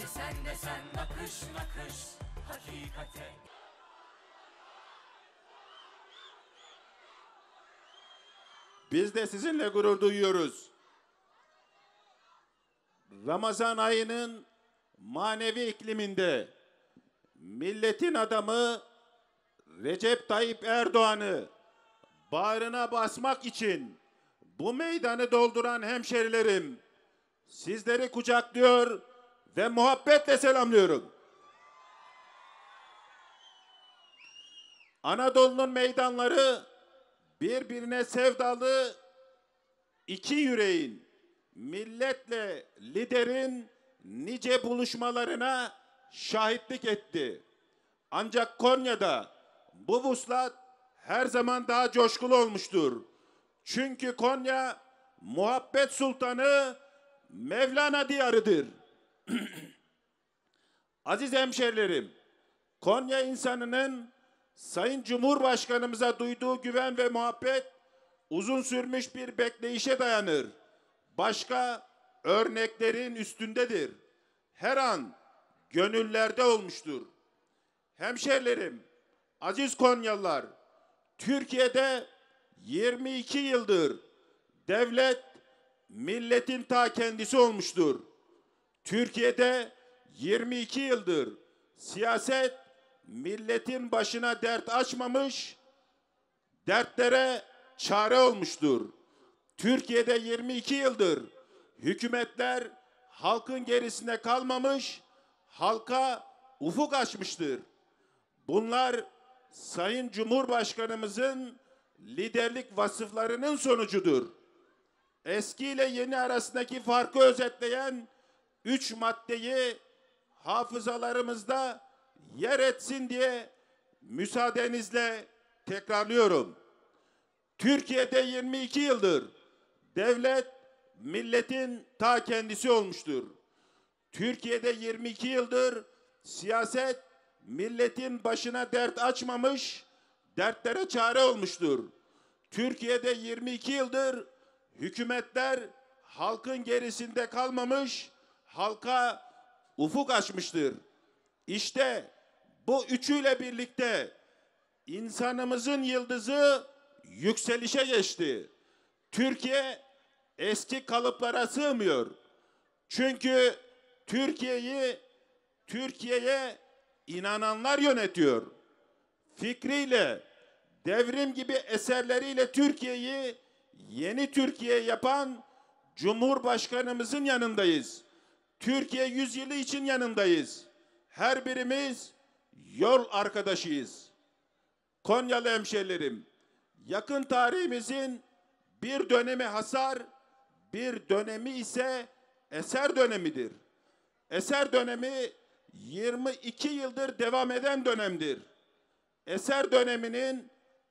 Desen desen nakış nakış hakikate Biz de sizinle gurur duyuyoruz. Ramazan ayının manevi ikliminde milletin adamı Recep Tayyip Erdoğan'ı bağrına basmak için bu meydanı dolduran hemşerilerim sizleri kucaklıyor ve muhabbetle selamlıyorum. Anadolu'nun meydanları birbirine sevdalı iki yüreğin, milletle liderin nice buluşmalarına şahitlik etti. Ancak Konya'da bu vuslat her zaman daha coşkulu olmuştur. Çünkü Konya muhabbet sultanı Mevlana diyarıdır. Aziz hemşerilerim, Konya insanının Sayın Cumhurbaşkanımıza duyduğu güven ve muhabbet uzun sürmüş bir bekleyişe dayanır. Başka örneklerin üstündedir. Her an gönüllerde olmuştur. Hemşerilerim, aziz Konyalılar, Türkiye'de 22 yıldır devlet milletin ta kendisi olmuştur. Türkiye'de 22 yıldır siyaset milletin başına dert açmamış, dertlere çare olmuştur. Türkiye'de 22 yıldır hükümetler halkın gerisine kalmamış, halka ufuk açmıştır. Bunlar Sayın Cumhurbaşkanımızın liderlik vasıflarının sonucudur. Eski ile yeni arasındaki farkı özetleyen üç maddeyi hafızalarımızda yer etsin diye müsaadenizle tekrarlıyorum. Türkiye'de 22 yıldır devlet milletin ta kendisi olmuştur. Türkiye'de 22 yıldır siyaset milletin başına dert açmamış, dertlere çare olmuştur. Türkiye'de 22 yıldır hükümetler halkın gerisinde kalmamış, halka ufuk açmıştır. İşte bu üçüyle birlikte insanımızın yıldızı yükselişe geçti. Türkiye eski kalıplara sığmıyor. Çünkü Türkiye'yi Türkiye'ye inananlar yönetiyor. Fikriyle, devrim gibi eserleriyle Türkiye'yi yeni Türkiye yapan Cumhurbaşkanımızın yanındayız. Türkiye yüzyılı için yanındayız. Her birimiz yol arkadaşıyız. Konyalı hemşerilerim, yakın tarihimizin bir dönemi hasar, bir dönemi ise eser dönemidir. Eser dönemi 22 yıldır devam eden dönemdir. Eser döneminin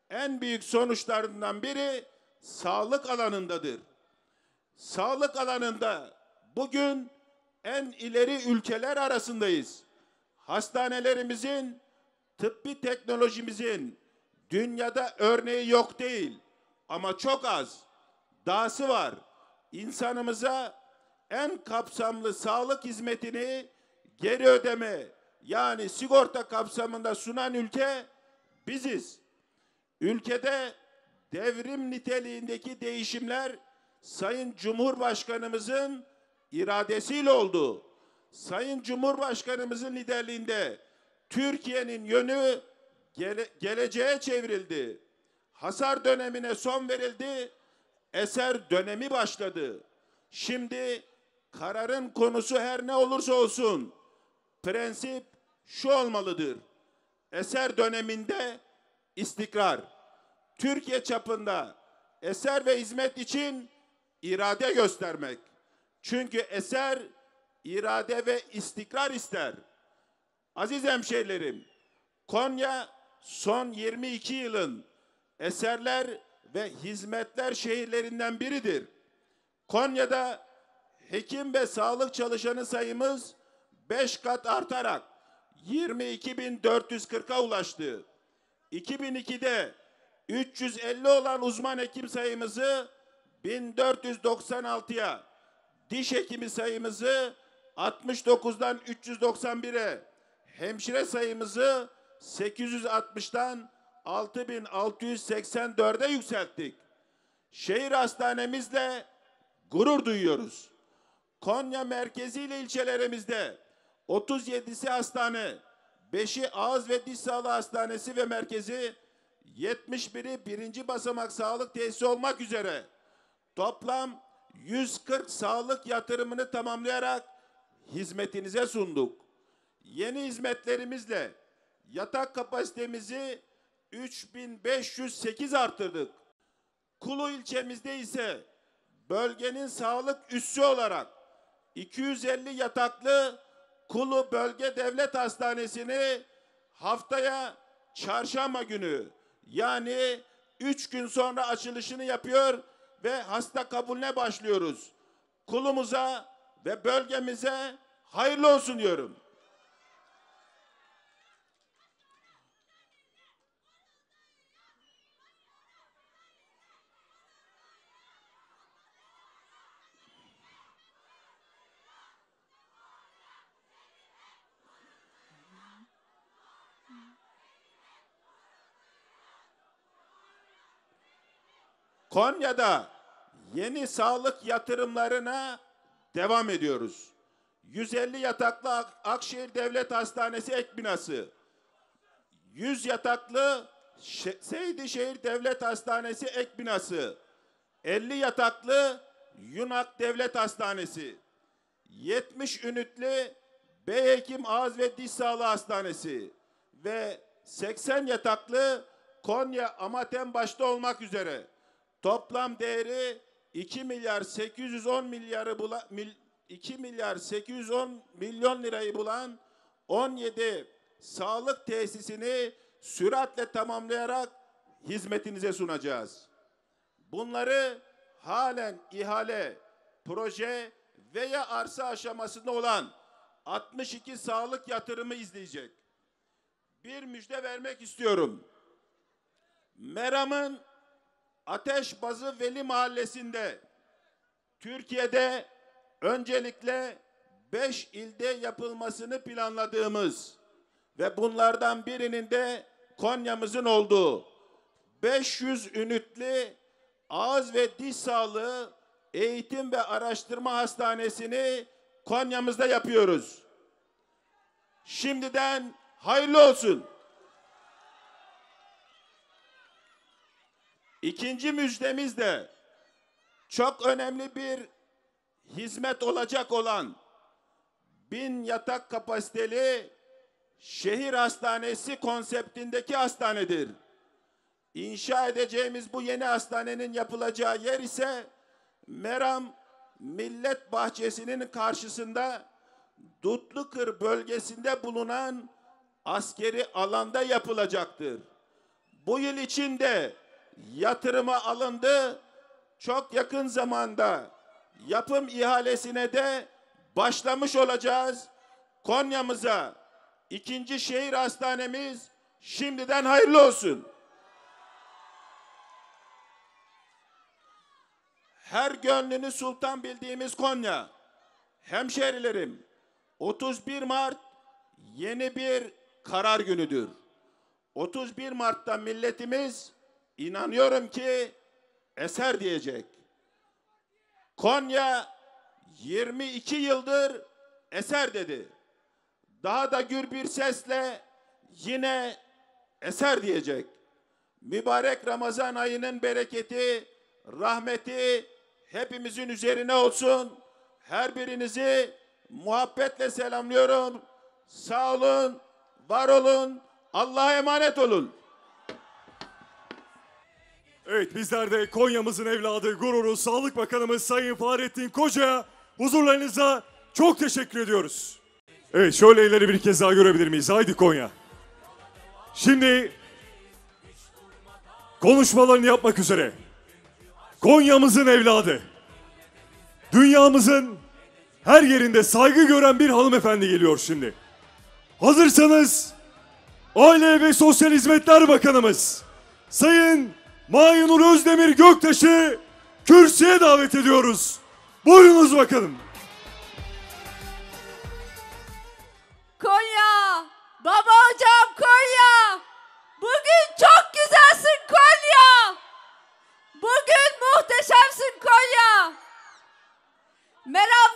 en büyük sonuçlarından biri sağlık alanındadır. Sağlık alanında bugün en ileri ülkeler arasındayız. Hastanelerimizin, tıbbi teknolojimizin dünyada örneği yok değil ama çok az. Dahası var. İnsanımıza en kapsamlı sağlık hizmetini geri ödeme yani sigorta kapsamında sunan ülke biziz. Ülkede devrim niteliğindeki değişimler Sayın Cumhurbaşkanımızın iradesiyle oldu. Sayın Cumhurbaşkanımızın liderliğinde Türkiye'nin yönü gele, geleceğe çevrildi. Hasar dönemine son verildi. Eser dönemi başladı. Şimdi kararın konusu her ne olursa olsun prensip şu olmalıdır. Eser döneminde istikrar. Türkiye çapında eser ve hizmet için irade göstermek. Çünkü eser irade ve istikrar ister. Aziz hemşehrilerim, Konya son 22 yılın eserler ve hizmetler şehirlerinden biridir. Konya'da hekim ve sağlık çalışanı sayımız 5 kat artarak 22.440'a ulaştı. 2002'de 350 olan uzman hekim sayımızı 1496'ya, diş hekimi sayımızı 69'dan 391'e, hemşire sayımızı 860'dan 6684'e yükselttik. Şehir hastanemizle gurur duyuyoruz. Konya merkezi ile ilçelerimizde 37'si hastane, 5'i ağız ve diş sağlığı hastanesi ve merkezi, 71'i birinci basamak sağlık tesisi olmak üzere toplam 140 sağlık yatırımını tamamlayarak hizmetinize sunduk. Yeni hizmetlerimizle yatak kapasitemizi 3508 artırdık. Kulu ilçemizde ise bölgenin sağlık üssü olarak 250 yataklı Kulu Bölge Devlet Hastanesi'ni haftaya çarşamba günü yani üç gün sonra açılışını yapıyor ve hasta kabulüne başlıyoruz. Kulumuza ve bölgemize hayırlı olsun diyorum. Konya'da yeni sağlık yatırımlarına devam ediyoruz. 150 yataklı Akşehir Devlet Hastanesi ek binası, 100 yataklı Seydişehir Devlet Hastanesi ek binası, 50 yataklı Yunak Devlet Hastanesi, 70 ünitli Beyhekim Ağız ve Diş Sağlığı Hastanesi ve 80 yataklı Konya Amatem başta olmak üzere Toplam değeri 2 milyar 810 milyarı bulan 2 milyar 810 milyon lirayı bulan 17 sağlık tesisini süratle tamamlayarak hizmetinize sunacağız. Bunları halen ihale, proje veya arsa aşamasında olan 62 sağlık yatırımı izleyecek. Bir müjde vermek istiyorum. Meram'ın Ateşbazı Veli Mahallesi'nde Türkiye'de öncelikle beş ilde yapılmasını planladığımız ve bunlardan birinin de Konya'mızın olduğu 500 ünitli ağız ve diş sağlığı eğitim ve araştırma hastanesini Konya'mızda yapıyoruz. Şimdiden hayırlı olsun. İkinci müjdemiz de çok önemli bir hizmet olacak olan bin yatak kapasiteli şehir hastanesi konseptindeki hastanedir. İnşa edeceğimiz bu yeni hastanenin yapılacağı yer ise Meram Millet Bahçesi'nin karşısında Dutlukır bölgesinde bulunan askeri alanda yapılacaktır. Bu yıl içinde yatırıma alındı. Çok yakın zamanda yapım ihalesine de başlamış olacağız. Konya'mıza ikinci şehir hastanemiz şimdiden hayırlı olsun. Her gönlünü sultan bildiğimiz Konya. Hemşerilerim 31 Mart yeni bir karar günüdür. 31 Mart'ta milletimiz İnanıyorum ki eser diyecek. Konya 22 yıldır eser dedi. Daha da gür bir sesle yine eser diyecek. Mübarek Ramazan ayının bereketi, rahmeti hepimizin üzerine olsun. Her birinizi muhabbetle selamlıyorum. Sağ olun, var olun, Allah'a emanet olun. Evet bizler de Konya'mızın evladı, gururu, Sağlık Bakanımız Sayın Fahrettin Koca'ya huzurlarınıza çok teşekkür ediyoruz. Evet şöyle elleri bir kez daha görebilir miyiz? Haydi Konya. Şimdi konuşmalarını yapmak üzere Konya'mızın evladı, dünyamızın her yerinde saygı gören bir hanımefendi geliyor şimdi. Hazırsanız Aile ve Sosyal Hizmetler Bakanımız Sayın Mayunur Özdemir Göktaş'ı kürsüye davet ediyoruz. Buyurunuz bakalım. Konya! Baba hocam Konya! Bugün çok güzelsin Konya! Bugün muhteşemsin Konya! Merhaba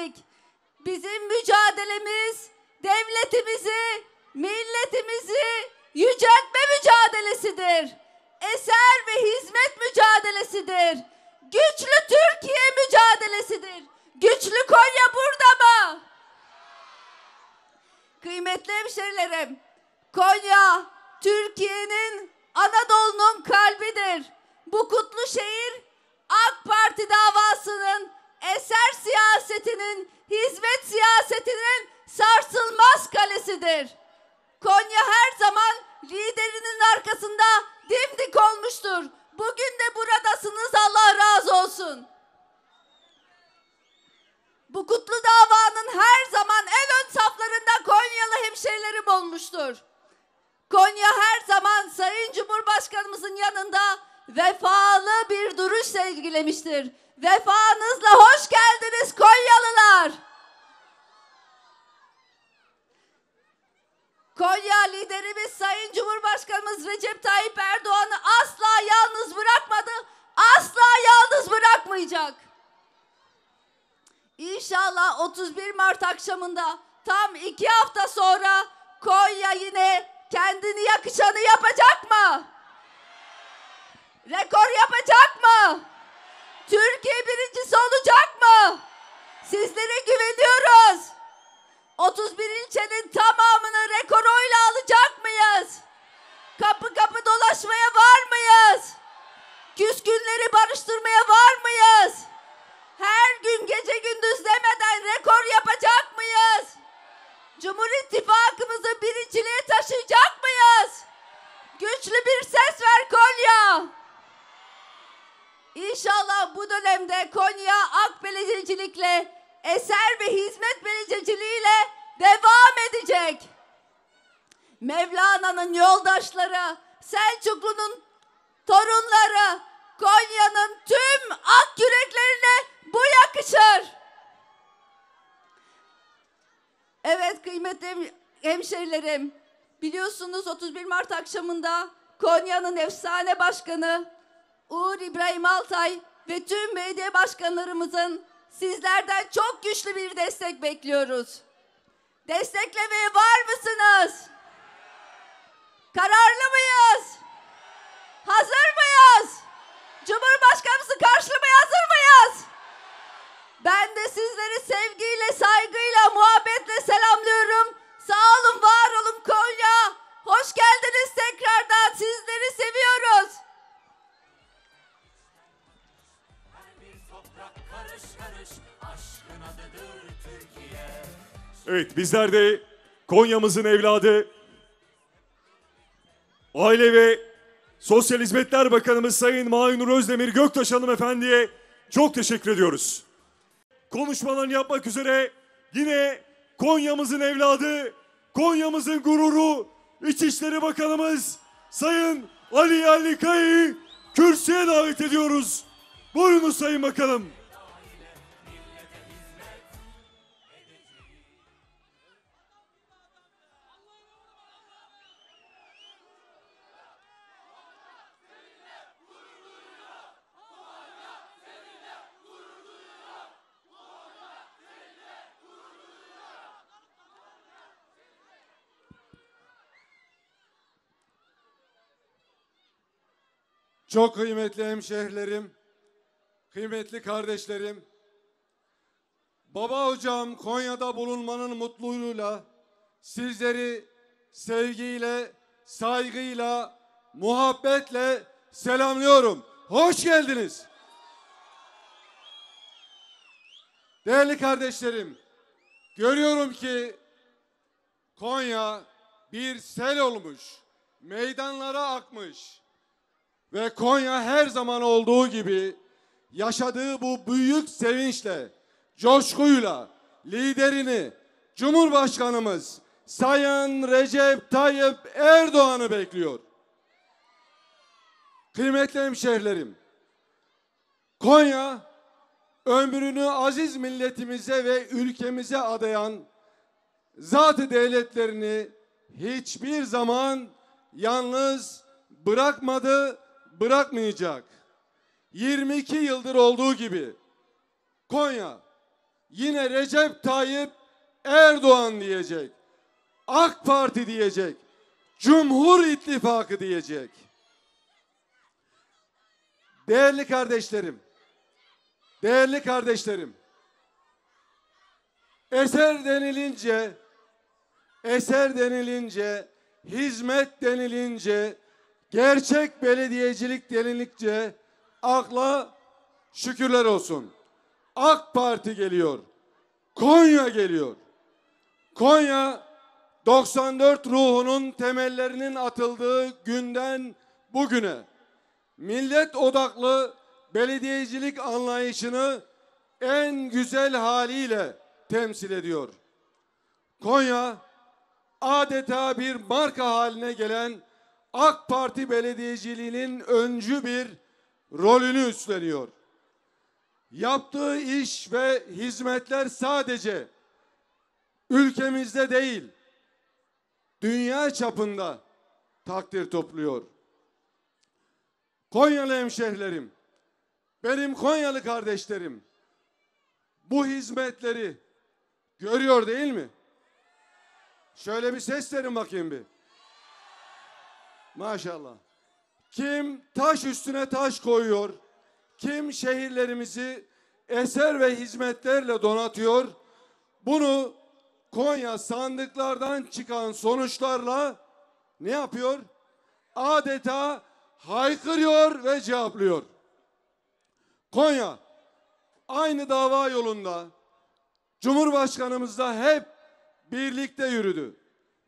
verdik. Bizim mücadelemiz devletimizi, milletimizi yüceltme mücadelesidir. Eser ve hizmet mücadelesidir. Güçlü Türkiye mücadelesidir. Güçlü Konya burada mı? Kıymetli hemşerilerim, Konya Türkiye'nin Anadolu'nun kalbidir. Bu kutlu şehir AK Parti davasının eser siyasetinin, hizmet siyasetinin sarsılmaz kalesidir. Konya her zaman liderinin arkasında dimdik olmuştur. Bugün de buradasınız Allah razı olsun. Bu kutlu davanın her zaman en ön saflarında Konyalı hemşerilerim olmuştur. Konya her zaman Sayın Cumhurbaşkanımızın yanında vefalı bir duruş sergilemiştir. Vefanızla hoş geldiniz Konyalılar. Konya liderimiz Sayın Cumhurbaşkanımız Recep Tayyip Erdoğan'ı asla yalnız bırakmadı, asla yalnız bırakmayacak. İnşallah 31 Mart akşamında tam iki hafta sonra Konya yine kendini yakışanı yapacak mı? Rekor yapacak mı? Türkiye birincisi olacak mı? Sizlere güveniyoruz. 31 ilçenin tamamını rekor oyla alacak mıyız? Kapı kapı dolaşmaya var mıyız? Küskünleri barıştırmaya var mıyız? Her gün gece gündüz demeden rekor yapacak mıyız? Cumhur İttifakımızı birinciliğe taşıyacak mıyız? Güçlü bir ses ver Konya. İnşallah bu dönemde Konya Ak Belediyecilikle eser ve hizmet belediyeciliğiyle devam edecek. Mevlana'nın yoldaşları, Selçuklu'nun torunları, Konya'nın tüm ak yüreklerine bu yakışır. Evet kıymetli hemşerilerim, biliyorsunuz 31 Mart akşamında Konya'nın efsane başkanı Uğur İbrahim Altay ve tüm belediye başkanlarımızın sizlerden çok güçlü bir destek bekliyoruz. Desteklemeye var mısınız? Kararlı mıyız? Hazır mıyız? Cumhurbaşkanımızı karşılamaya hazır mıyız? Ben de sizleri sevgiyle, saygıyla, muhabbetle selamlıyorum. Sağ olun, var olun Konya. Hoş geldiniz. Evet bizler de Konya'mızın evladı Aile ve Sosyal Hizmetler Bakanımız Sayın Maynur Özdemir Göktaş Hanım Efendi'ye çok teşekkür ediyoruz. Konuşmalarını yapmak üzere yine Konya'mızın evladı, Konya'mızın gururu İçişleri Bakanımız Sayın Ali Yerlikaya'yı kürsüye davet ediyoruz. Buyurunuz Sayın Bakanım. Çok kıymetli hemşehrilerim, kıymetli kardeşlerim, Baba hocam Konya'da bulunmanın mutluluğuyla sizleri sevgiyle, saygıyla, muhabbetle selamlıyorum. Hoş geldiniz. Değerli kardeşlerim, görüyorum ki Konya bir sel olmuş, meydanlara akmış ve Konya her zaman olduğu gibi yaşadığı bu büyük sevinçle, coşkuyla liderini Cumhurbaşkanımız Sayın Recep Tayyip Erdoğan'ı bekliyor. Kıymetli hemşehrilerim, Konya ömrünü aziz milletimize ve ülkemize adayan zatı devletlerini hiçbir zaman yalnız bırakmadı bırakmayacak. 22 yıldır olduğu gibi Konya yine Recep Tayyip Erdoğan diyecek. AK Parti diyecek. Cumhur İttifakı diyecek. Değerli kardeşlerim, değerli kardeşlerim, eser denilince, eser denilince, hizmet denilince, Gerçek belediyecilik denilikçe akla şükürler olsun. AK Parti geliyor. Konya geliyor. Konya 94 ruhunun temellerinin atıldığı günden bugüne millet odaklı belediyecilik anlayışını en güzel haliyle temsil ediyor. Konya adeta bir marka haline gelen AK Parti belediyeciliğinin öncü bir rolünü üstleniyor. Yaptığı iş ve hizmetler sadece ülkemizde değil, dünya çapında takdir topluyor. Konyalı hemşehrilerim, benim Konyalı kardeşlerim bu hizmetleri görüyor değil mi? Şöyle bir ses verin bakayım bir. Maşallah. Kim taş üstüne taş koyuyor, kim şehirlerimizi eser ve hizmetlerle donatıyor, bunu Konya sandıklardan çıkan sonuçlarla ne yapıyor? Adeta haykırıyor ve cevaplıyor. Konya aynı dava yolunda Cumhurbaşkanımızla hep birlikte yürüdü.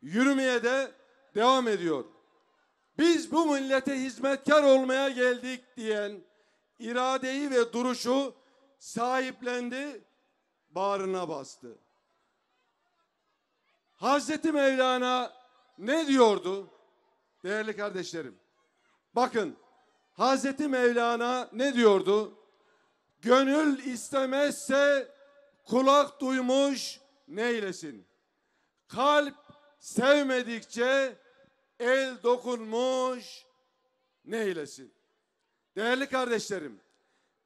Yürümeye de devam ediyor biz bu millete hizmetkar olmaya geldik diyen iradeyi ve duruşu sahiplendi, bağrına bastı. Hazreti Mevlana ne diyordu? Değerli kardeşlerim, bakın Hazreti Mevlana ne diyordu? Gönül istemezse kulak duymuş neylesin? Kalp sevmedikçe el dokunmuş neylesin. Değerli kardeşlerim,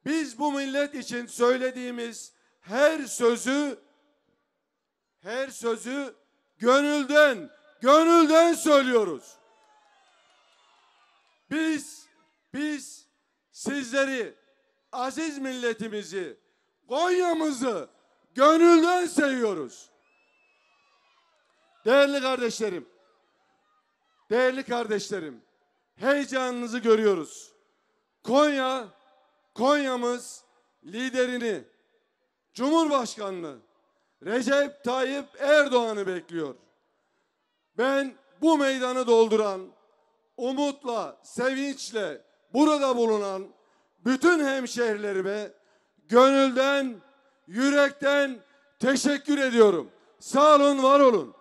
biz bu millet için söylediğimiz her sözü her sözü gönülden, gönülden söylüyoruz. Biz biz sizleri aziz milletimizi, Konya'mızı gönülden seviyoruz. Değerli kardeşlerim, Değerli kardeşlerim, heyecanınızı görüyoruz. Konya, Konya'mız liderini, Cumhurbaşkanlığı Recep Tayyip Erdoğan'ı bekliyor. Ben bu meydanı dolduran, umutla, sevinçle burada bulunan bütün hemşehrilerime gönülden, yürekten teşekkür ediyorum. Sağ olun, var olun.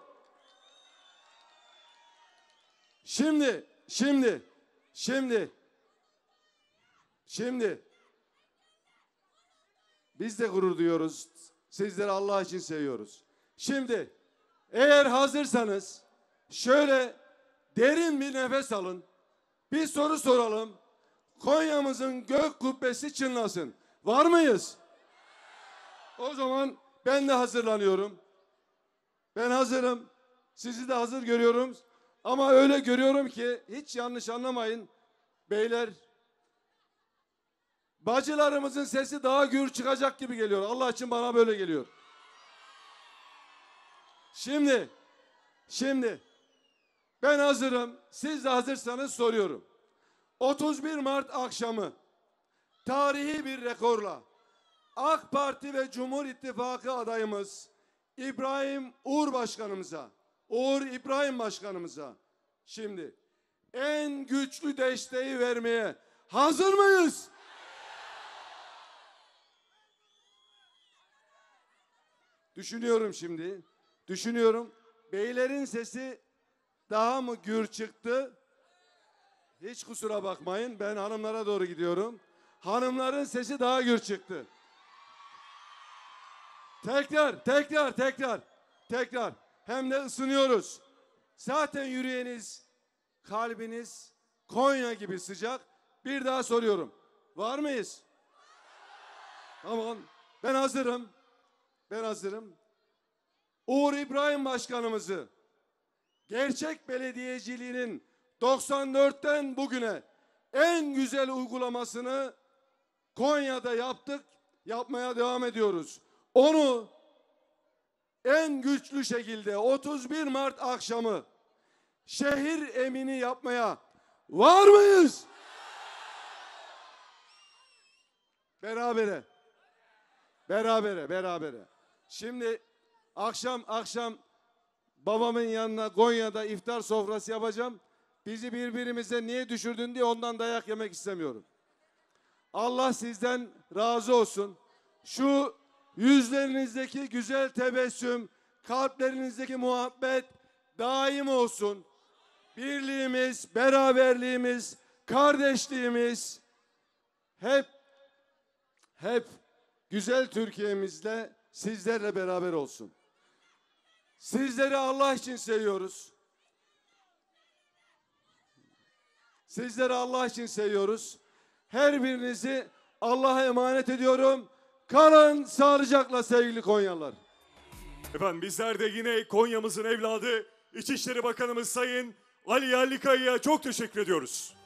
Şimdi, şimdi, şimdi, şimdi biz de gurur duyuyoruz. Sizleri Allah için seviyoruz. Şimdi eğer hazırsanız şöyle derin bir nefes alın. Bir soru soralım. Konya'mızın gök kubbesi çınlasın. Var mıyız? O zaman ben de hazırlanıyorum. Ben hazırım. Sizi de hazır görüyorum. Ama öyle görüyorum ki hiç yanlış anlamayın beyler. Bacılarımızın sesi daha gür çıkacak gibi geliyor. Allah için bana böyle geliyor. Şimdi, şimdi ben hazırım. Siz de hazırsanız soruyorum. 31 Mart akşamı tarihi bir rekorla AK Parti ve Cumhur İttifakı adayımız İbrahim Uğur Başkanımıza Uğur İbrahim Başkanımıza şimdi en güçlü desteği vermeye hazır mıyız? Düşünüyorum şimdi. Düşünüyorum. Beylerin sesi daha mı gür çıktı? Hiç kusura bakmayın. Ben hanımlara doğru gidiyorum. Hanımların sesi daha gür çıktı. Tekrar, tekrar, tekrar. Tekrar hem de ısınıyoruz. Zaten yüreğiniz, kalbiniz Konya gibi sıcak. Bir daha soruyorum. Var mıyız? Tamam. Ben hazırım. Ben hazırım. Uğur İbrahim Başkanımızı gerçek belediyeciliğinin 94'ten bugüne en güzel uygulamasını Konya'da yaptık, yapmaya devam ediyoruz. Onu en güçlü şekilde 31 Mart akşamı şehir emini yapmaya var mıyız? Berabere. Berabere, berabere. Şimdi akşam akşam babamın yanına Konya'da iftar sofrası yapacağım. Bizi birbirimize niye düşürdün diye ondan dayak yemek istemiyorum. Allah sizden razı olsun. Şu Yüzlerinizdeki güzel tebessüm, kalplerinizdeki muhabbet daim olsun. Birliğimiz, beraberliğimiz, kardeşliğimiz hep hep güzel Türkiye'mizde sizlerle beraber olsun. Sizleri Allah için seviyoruz. Sizleri Allah için seviyoruz. Her birinizi Allah'a emanet ediyorum. Kalın sağlıcakla sevgili Konyalılar. Efendim bizler de yine Konya'mızın evladı İçişleri Bakanımız Sayın Ali Yerlikaya'ya çok teşekkür ediyoruz.